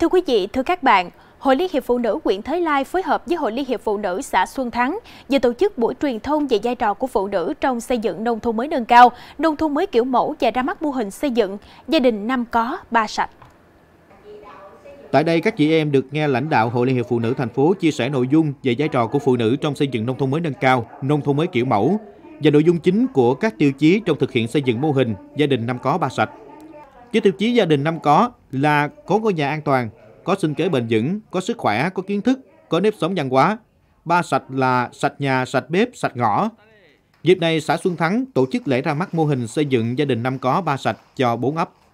Thưa quý vị, thưa các bạn, Hội Liên hiệp Phụ nữ huyện Thới Lai phối hợp với Hội Liên hiệp Phụ nữ xã Xuân Thắng vừa tổ chức buổi truyền thông về vai trò của phụ nữ trong xây dựng nông thôn mới nâng cao, nông thôn mới kiểu mẫu và ra mắt mô hình xây dựng gia đình năm có, ba sạch. Tại đây, các chị em được nghe lãnh đạo Hội Liên hiệp Phụ nữ thành phố chia sẻ nội dung về vai trò của phụ nữ trong xây dựng nông thôn mới nâng cao, nông thôn mới kiểu mẫu và nội dung chính của các tiêu chí trong thực hiện xây dựng mô hình gia đình năm có ba sạch. Với tiêu chí gia đình năm có là có ngôi nhà an toàn, có sinh kế bền vững, có sức khỏe, có kiến thức, có nếp sống văn hóa. Ba sạch là sạch nhà, sạch bếp, sạch ngõ. Dịp này, xã Xuân Thắng tổ chức lễ ra mắt mô hình xây dựng gia đình năm có ba sạch cho bốn ấp.